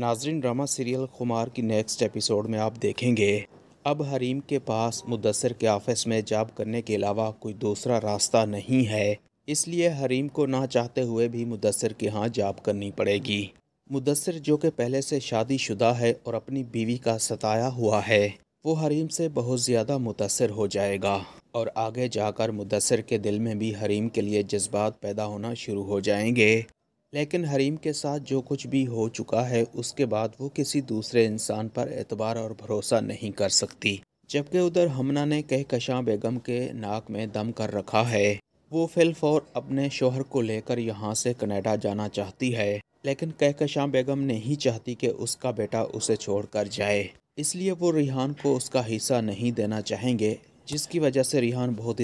नाजरीन drama serial खुमार की नेक्स्ट एपिसोड में आप देखेंगे अब हरीम के पास मुदसर के ऑफिस में जॉब करने के अलावा कोई दूसरा रास्ता नहीं है इसलिए हरीम को ना चाहते हुए भी मुदसर के यहाँ जॉब करनी पड़ेगी मुदसर जो कि पहले से शादीशुदा है और अपनी बीवी का सताया हुआ है वो हरीम से बहुत ज़्यादा मुतासर हो जाएगा और आगे जाकर मुदसर के दिल में भी हरीम के लिए जज्बात पैदा होना शुरू हो जाएंगे लेकिन हरीम के साथ जो कुछ भी हो चुका है उसके बाद वो किसी दूसरे इंसान पर एतबार और भरोसा नहीं कर सकती जबकि उधर हमना ने कहकशां बेगम के नाक में दम कर रखा है वो फिलफौर अपने शोहर को लेकर यहाँ से कनाडा जाना चाहती है लेकिन कहकशां बेगम नहीं चाहती कि उसका बेटा उसे छोड़कर जाए इसलिए वो रिहान को उसका हिस्सा नहीं देना चाहेंगे जिसकी वजह से रिहान बहुत